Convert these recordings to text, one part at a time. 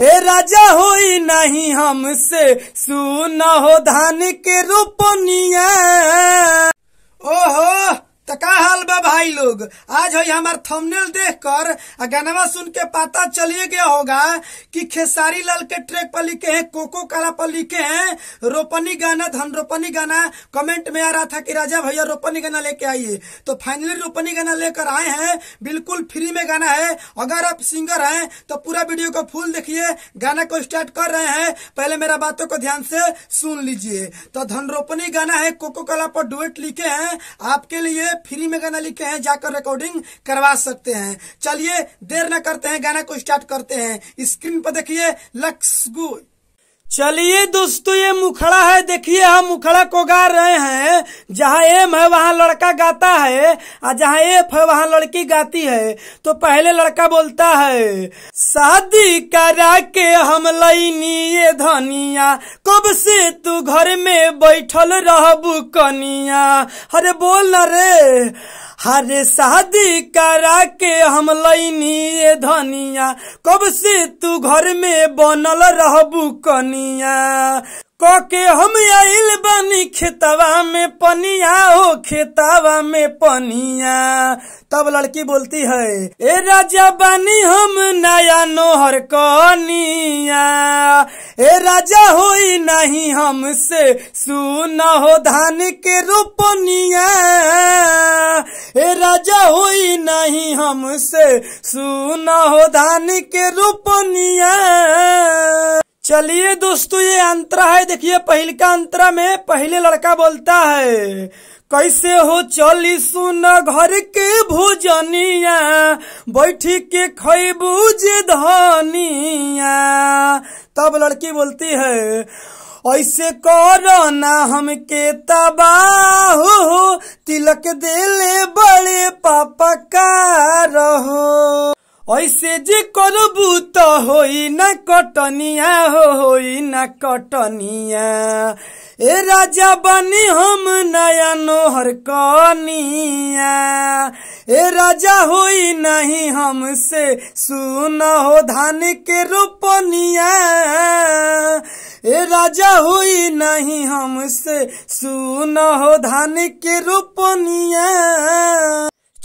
ए राजा होई नहीं हमसे सुना हो धान के रोपनिया ओहो तो का हाल बा भाई लोग आज हो हमार थंबनेल देख कर गनावा सुन के पता चलिए गया होगा कि खेसारी लाल के ट्रैक पर लिखे हैं कोको काला पर लिखे हैं रोपनी गाना धन रोपनी गाना कमेंट में आ रहा था कि राजा भैया रोपनी गाना लेके आइए तो फाइनली रोपनी गाना लेकर आए हैं बिल्कुल फ्री में गाना है अगर आप सिंगर हैं तो पूरा वीडियो को फुल देखिए गाना को स्टार्ट कर रहे हैं पहले मेरा बातों को ध्यान से सुन लीजिए तो धन रोपनी गाना है कोको काला पर डुएट लिखे है आपके लिए फ्री में गाना लिखे हैं जाकर रिकॉर्डिंग करवा सकते हैं चलिए देर न करते हैं गाना को स्टार्ट करते हैं स्क्रीन पर देखिए गुड चलिए दोस्तों ये मुखड़ा है देखिए हम मुखड़ा को गा रहे हैं जहाँ एम है वहाँ लड़का गाता है और जहाँ एफ है वहाँ लड़की गाती है तो पहले लड़का बोलता है शादी करा के हम लैनी ये धनिया कब से तू घर में बैठल रहबू कनिया अरे बोल ना रे हर शादी करा के हम लैनी धनिया कब से तू घर में बनल रहबू कनिया कके हम आइल बनी खेतवा में पनिया हो खेतवा में पनिया तब लड़की बोलती है ए राजा बनी हम नया नोहर कनिया ए राजा होई नहीं हमसे सुन हो धान के रोपनिया ए राजा होई नहीं हमसे सुन हो धान के रोपनिया चलिए दोस्तों ये अंतरा है देखिए पहले का अंतरा में पहले लड़का बोलता है कैसे हो चली सुन घर के भोजनिया बैठी के खैबू जे धनिया तब लड़की बोलती है ऐसे करो ना हमके तबाह हो तिलक दे ले बड़े पापा का ऐसे जे करबू त तो हो ना कटनिया हो होई ना कटनिया ए राजा बनी हम नया नोहर कनिया ए राजा होई नहीं हमसे सुन हो धान के रोपनिया ए राजा होई नहीं हमसे सुन हो धान के रोपनिया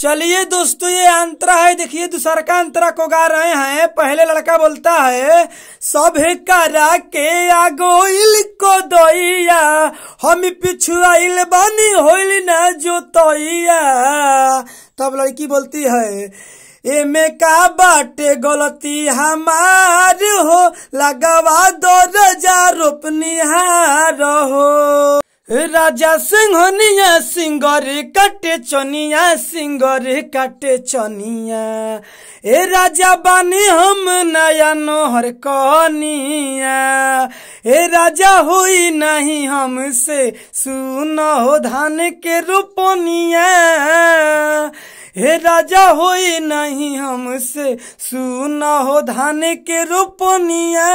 चलिए दोस्तों ये अंतरा है देखिए दूसर का अंतरा को गा रहे हैं पहले लड़का बोलता है सब करा के आगोल को दोइया हम पिछुआल बनी हो ना जो तो तब लड़की बोलती है एमे का बाटे गलती हमार हो लगवा दो रजा रोपनी हो राजा सिंघनिया सिंगर काटे चनिया सिंगर काटे चनिया ए राजा बानी हम नया नोहर कहनिया ए राजा हुई नहीं हमसे सुनो हो धान के रोपनिया हे राजा होई नहीं हमसे सुनो हो धान के रोपनिया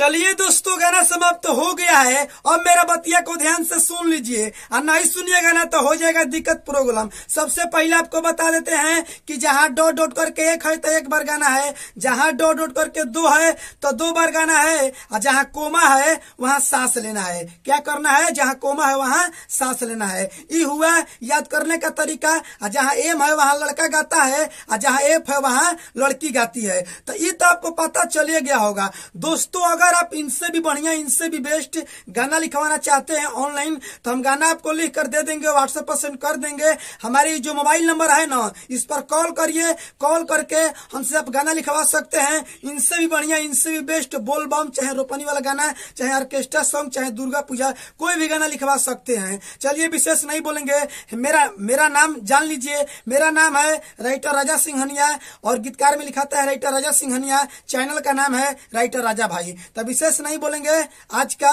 चलिए दोस्तों गाना समाप्त तो हो गया है अब मेरा बतिया को ध्यान से सुन लीजिए और नहीं सुनिएगा ना तो हो जाएगा दिक्कत प्रोग्राम सबसे पहले आपको बता देते हैं कि जहाँ डॉट डॉट करके एक है तो एक बार गाना है जहाँ डॉट डॉट करके दो है तो दो बार गाना है और जहाँ कोमा है वहाँ सांस लेना है क्या करना है जहाँ कोमा है वहाँ सांस लेना है ये हुआ याद करने का तरीका और जहाँ एम है वहाँ लड़का गाता है और जहाँ एफ है वहाँ लड़की गाती है तो ये तो आपको पता चले गया होगा दोस्तों अगर अगर आप इनसे भी बढ़िया इनसे भी बेस्ट गाना लिखवाना चाहते हैं ऑनलाइन तो हम गाना आपको लिख कर दे देंगे व्हाट्सएप पर सेंड कर देंगे हमारे जो मोबाइल नंबर है ना इस पर कॉल करिए कॉल करके हमसे आप गाना लिखवा सकते हैं इनसे भी बढ़िया इनसे भी बेस्ट बोल बम चाहे रोपनी वाला गाना चाहे ऑर्केस्ट्रा सॉन्ग चाहे दुर्गा पूजा कोई भी गाना लिखवा सकते हैं चलिए विशेष नहीं बोलेंगे मेरा मेरा नाम जान लीजिए मेरा नाम है राइटर राजा सिंह हनिया और गीतकार में लिखाता है राइटर राजा सिंह हनिया चैनल का नाम है राइटर राजा भाई तो विशेष नहीं बोलेंगे आज का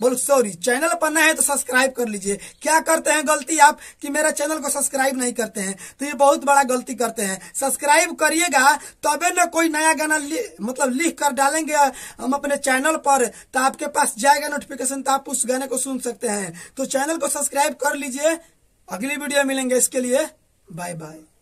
बोल सॉरी चैनल पर नए है तो सब्सक्राइब कर लीजिए क्या करते हैं गलती आप कि मेरा चैनल को सब्सक्राइब नहीं करते हैं तो ये बहुत बड़ा गलती करते हैं सब्सक्राइब करिएगा तबे तो न कोई नया गाना लि, मतलब लिख कर डालेंगे हम अपने चैनल पर तो आपके पास जाएगा नोटिफिकेशन तो आप उस गाने को सुन सकते हैं तो चैनल को सब्सक्राइब कर लीजिए अगली वीडियो मिलेंगे इसके लिए बाय बाय